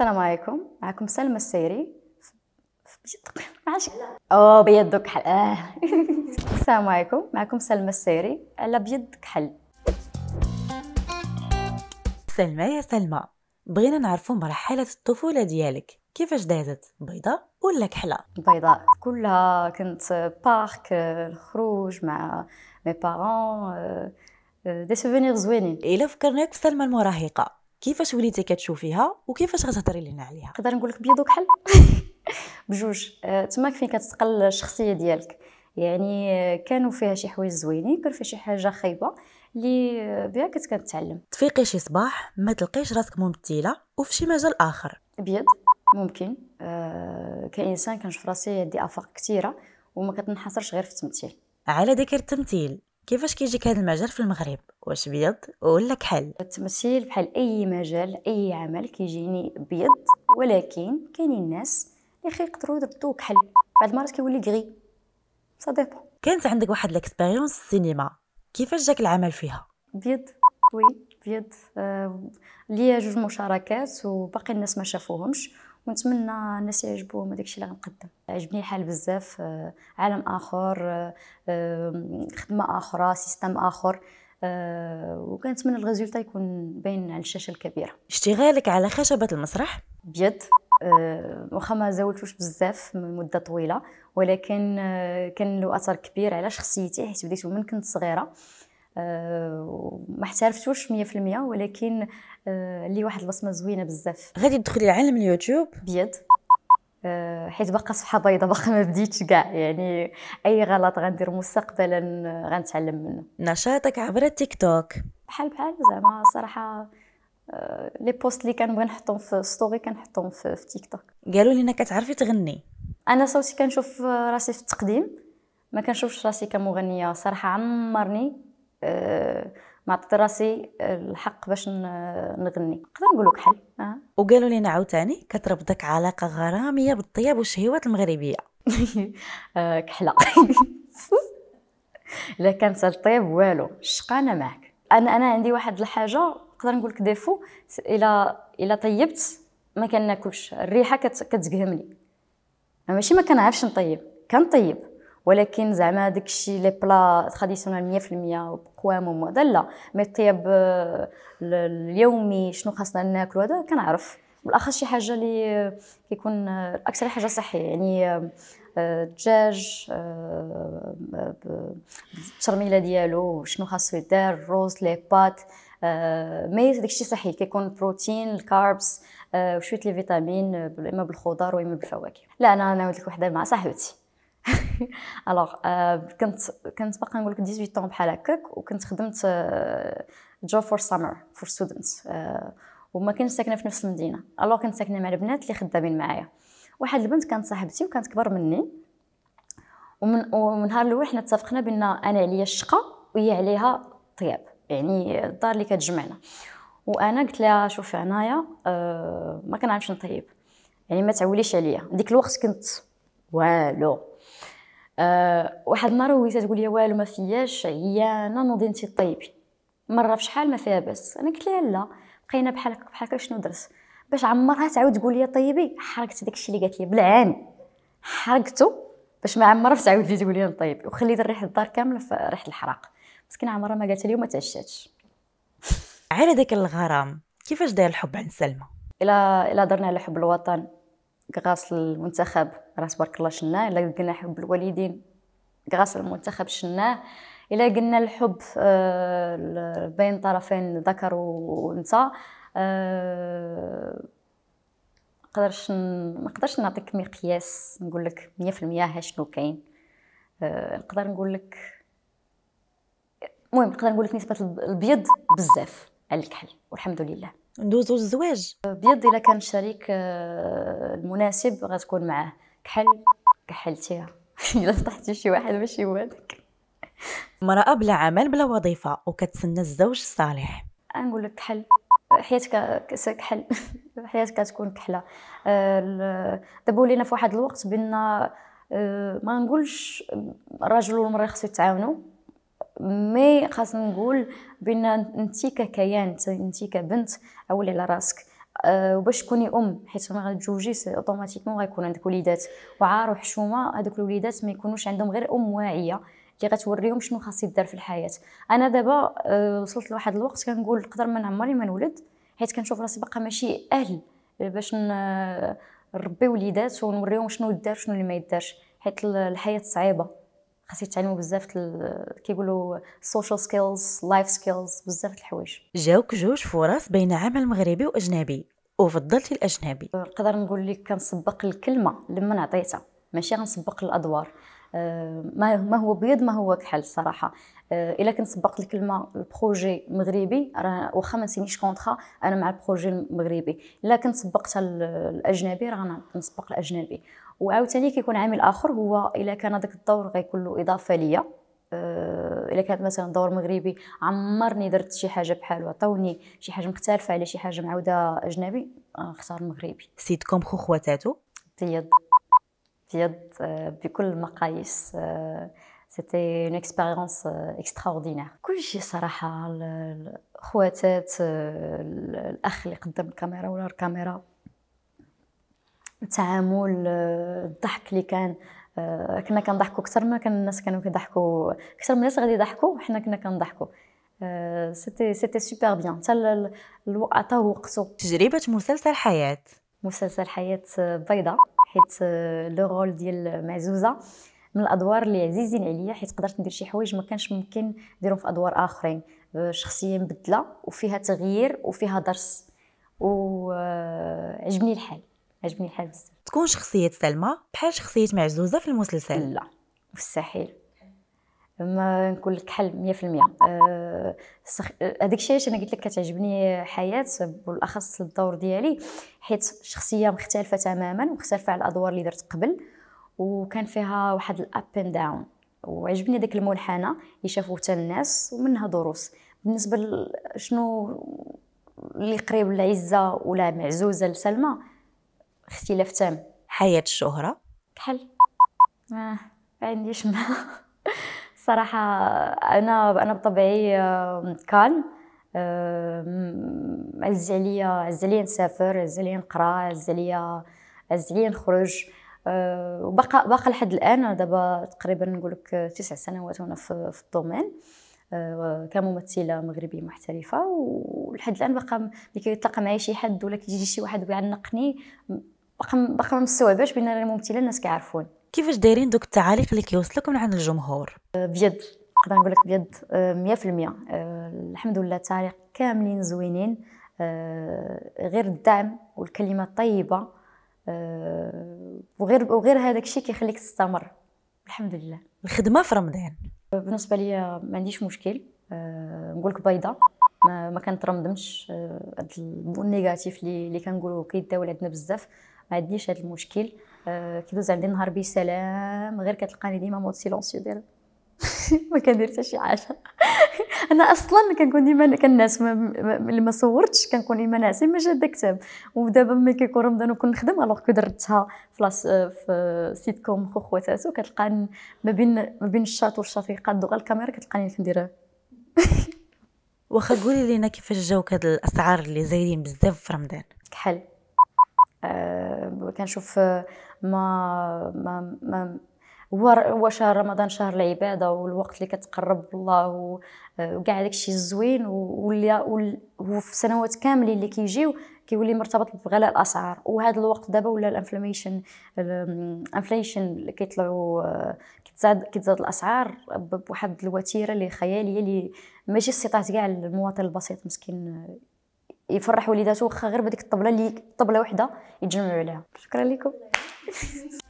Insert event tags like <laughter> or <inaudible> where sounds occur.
السلام عليكم معكم سلمى السيري او بيد كحل السلام عليكم معكم سلمى السيري على بيد كحل سلمى يا سلمى بغينا نعرفوا مرحلة الطفولة ديالك كيفاش دازت بيضاء ولا كحلة بيضاء كلها كنت بارك الخروج مع مي بارون دي سوفينير زوينين الا فكرناك في سلمى المراهقة كيفاش وليتي كتشوفيها وكيفاش غتهضري لنا عليها نقدر نقول لك بيدو كحل <laughs> بجوج آه، تماك فين كتستقل الشخصيه ديالك يعني آه، كانوا فيها شي حوايج زوينين كان فيها شي حاجه خايبه اللي آه، بها كنت كنتعلم تفيقي شي صباح ما تلقيش راسك ممثله وفي شي مجال اخر بيض ممكن آه كانسان كنشوف راسي عندي افاق كثيره وما كتنحصرش غير في التمثيل على ذكر التمثيل كيفاش كيجيك هذا المجال في المغرب واش بيض ولا كحل التمثيل بحال اي مجال اي عمل كيجيني بيض ولكن كاينين الناس اللي كيقدروا يضبطوه كحل بعد المرات كيولي غري سا كانت عندك واحد ليكسبيريونس السينما كيفاش جاك العمل فيها بيض وي بيض آه ليا جوج مشاركات وباقي الناس ما شافوهمش ونتمنى الناس يعجبوهم هذاك الشيء اللي غنقدم عجبني الحال بزاف آه، عالم اخر آه، آه، خدمه اخرى سيستم اخر وكنتمنى الريزولتا يكون باين على الشاشه الكبيره اشتغالك على خشبه المسرح بيض واخا ما زاولتوش بزاف من مده طويله ولكن كان له اثر كبير على شخصيتي حيت بديت من كنت صغيره ما احترفتوش 100% ولكن آه، لي واحد البصمه زوينه بزاف غادي تدخلي لعالم اليوتيوب بيض آه، حيت باقا صفحه بيضاء باقا ما بديتش كاع يعني اي غلط غندير مستقبلا آه، غنتعلم منه نشاطك عبر التيك توك بحال بحال زعما صراحه لي بوست اللي كنبغي نحطهم في ستوري كنحطهم في, في تيك توك قالوا لي كتعرفي تغني انا صوتي كنشوف راسي في التقديم ما كنشوفش راسي كمغنيه صراحه عمرني آه، ما عطيت راسي آه، الحق باش نغني نقدر نقول لك حل أه. وقالوا لنا عاوتاني كتربطك علاقه غراميه بالطياب والشهوات المغربيه <laughs> آه، كحله الا <laughs> كانت الطيب والو الشقانه معك انا انا عندي واحد الحاجه نقدر نقول لك ديفو الا الا طيبت ما كناكلش الريحه كتقهمني ماشي ما كنعرفش نطيب كنطيب ولكن زعما داكشي لي بلا تراديسيونال 100% بقوامهم وهذا لا مي الطياب آه، اليومي شنو خاصنا ناكلو هذا كنعرف بالاخص شي حاجه اللي آه، كيكون آه، اكثر حاجه صحيه يعني الدجاج الترميله ديالو شنو خاصو يدار الروز لي بات مي داكشي صحي كيكون بروتين الكاربس وشويه الفيتامين اما بالخضار واما بالفواكه لا انا ناولت لك وحده مع صاحبتي الوغ <laughs> euh, كنت كنت باقا نقول لك 18 طون بحال هكاك وكنت خدمت جو فور سامر فور ستودنتس وما كنت ساكنه في نفس المدينه الوغ كنت ساكنه مع البنات اللي خدامين معايا واحد البنت كانت صاحبتي وكانت كبر مني ومن ومن الاول حنا اتفقنا بان انا عليا الشقه وهي عليها الطياب يعني الدار اللي كتجمعنا وانا قلت لها شوفي انايا أه ما كنعرفش نطيب يعني ما تعوليش عليا ديك الوقت كنت والو أه واحد النهار وليت تقول لي والو ما فياش عيانه نوضي طيبي مره في شحال ما فيها باس انا قلت لها لا بقينا بحال هكا بحال هكا شنو درت باش عمرها تعاود تقول لي طيبي حركت داكشي اللي قالت لي بالعين حرقته باش ما عمرها تعاود لي تقول لي طيبي وخليت ريحه الدار كامله في ريحه الحراق مسكينه عمرها ما قالت لي وما تعشاتش <laughs> على داك الغرام كيفاش داير الحب عند سلمى الا الا درنا على حب الوطن غاصل المنتخب راه تبارك الله شناه الا قلنا حب الوالدين غاس المنتخب شناه الا قلنا الحب آه، بين طرفين ذكر وانثى آه، قدرش ما نقدرش نعطيك مقياس نقول لك 100% ها شنو كاين آه، نقدر نقول لك المهم نقدر نقول لك نسبه البيض بزاف على الكحل والحمد لله ندوزو للزواج بيض الا كان الشريك المناسب غتكون معاه كحل كحلتيها <laughs> الا طحتي شي واحد ماشي هو هذاك امراه بلا عمل بلا وظيفه وكتسنى الزوج الصالح نقول لك كحل حياتك كحل <laughs> حياتك تكون كحله آه، دابا ولينا في واحد الوقت بان آه، ما نقولش الراجل والمراه خصو يتعاونوا مي خاص نقول بان انت ككيان انت كبنت اولي على راسك آه، وباش تكوني ام حيت ملي غتجوجي سي اوتوماتيكمون غيكون عندك وليدات وعار وحشومه هذوك الوليدات ما يكونوش عندهم غير ام واعيه اللي غتوريهم شنو خاص يدار في الحياه انا دابا آه، وصلت لواحد الوقت كنقول نقدر من عمري ما نولد حيت كنشوف راسي باقا ماشي اهل باش آه، نربي وليدات ونوريهم شنو يدار شنو اللي ما يدارش حيت الحياه صعيبه خاص يتعلموا بزاف كيقولوا سوشيال سكيلز لايف سكيلز بزاف الحوايج جاوك جوج فرص بين عمل مغربي واجنبي وفضلتي الاجنبي نقدر نقول لك كنسبق الكلمه لما نعطيتها ماشي غنسبق الادوار آه، ما هو بيض ما هو كحل الصراحه آه، الا كنت سبقت الكلمه البروجي مغربي راه واخا ما نسينيش كونطرا انا مع البروجي المغربي الا كنت سبقتها الاجنبي راه غنسبق الاجنبي وعاوتاني كيكون عامل اخر هو الا كان داك الدور غيكون له اضافه ليا الا آه، كانت مثلا دور مغربي عمرني درت شي حاجه بحالو عطاوني شي حاجه مختلفه على شي حاجه معوده اجنبي نختار المغربي سيتكم كوم خواتاتو تيض آه، بكل المقاييس سيتي اون اكسبيريونس اكستراوردينير كلشي صراحه خواتات آه، الاخ اللي قدام الكاميرا ولا الكاميرا التعامل آه، الضحك اللي كان آه، كنا كنضحكوا اكثر ما كان الناس كانوا كيضحكوا اكثر من الناس غادي يضحكوا وحنا كنا كنضحكوا سيتي سيتي سوبر بيان حتى عطاه وقته تجربه مسلسل حياه مسلسل حياه آه، بيضاء حيت لو رول ديال معزوزه من الادوار اللي عزيزين عليا حيت قدرت ندير شي حوايج ما كانش ممكن نديرهم في ادوار اخرين شخصيه مبدله وفيها تغيير وفيها درس وعجبني الحال عجبني الحال بزاف تكون شخصيه سلمى بحال شخصيه معزوزه في المسلسل لا مستحيل ما نقول لك حل 100% أه سخ... هذاك الشيء انا قلت لك كتعجبني حياه بالاخص الدور ديالي حيت شخصيه مختلفه تماما مختلفه على الادوار اللي درت قبل وكان فيها واحد الاب اند داون وعجبني داك المنحنى اللي شافوه حتى الناس ومنها دروس بالنسبه لشنو اللي قريب العزه ولا معزوزه لسلمى اختلاف تام حياة الشهرة كحل آه، ما عنديش ما <laughs> صراحة أنا أنا بطبعي آه، كان آه، عز عليا عز عليا نسافر عز عليا نقرا عز عليا عز عليا نخرج وبقى باقا لحد الان دابا تقريبا نقول لك تسع سنوات وانا في, في الدومين كممثله مغربيه محترفه ولحد الان باقا ملي كيطلق معايا شي حد ولا كيجي شي واحد ويعنقني باقا باقا ما مستوعباش بان انا ممثله الناس كيعرفوني كيفاش دايرين دوك التعاليق اللي كيوصلك من عند الجمهور آه، بيد نقدر نقول لك بيد 100% آه، آه، الحمد لله التعاليق كاملين زوينين غير الدعم والكلمه الطيبه وغير وغير هذاك الشيء كيخليك تستمر الحمد لله الخدمه في رمضان بالنسبه لي ما عنديش مشكل نقول لك بيضه ما, كنترمضمش هاد النيجاتيف اللي كنقولوا كيداول عندنا بزاف ما عنديش هذا المشكل آه، كيدوز عندي النهار بسلام غير كتلقاني ديما مود سيلونسيو ديال <laughs> ما كندير حتى شي حاجه <laughs> انا اصلا كنكون ديما كنناس ملي ما صورتش كنكون ديما ناعسه ما جات داك كتاب ودابا ملي كيكون رمضان وكنخدم الوغ كو درتها في سيت كوم خو خواتاتو كتلقاني ما بين ما بين الشاط والشاط قادو غير الكاميرا كتلقاني كندير <laughs> واخا قولي لينا كيفاش جاوك هاد الاسعار اللي زايدين بزاف في رمضان كحل كنشوف ما ما ما هو هو شهر رمضان شهر العباده والوقت اللي كتقرب الله وكاع داكشي الزوين واللي وفي سنوات كاملين اللي كيجيو كيولي مرتبط بغلاء الاسعار وهذا الوقت دابا ولا الانفلاميشن الانفليشن اللي كيطلعوا كتزاد كتزاد الاسعار بواحد الوتيره اللي خياليه اللي ماشي استطاعت كاع المواطن البسيط مسكين يفرح وليداتو واخا غير بديك الطبله اللي طبله وحده يتجمعوا عليها شكرا لكم <laughs>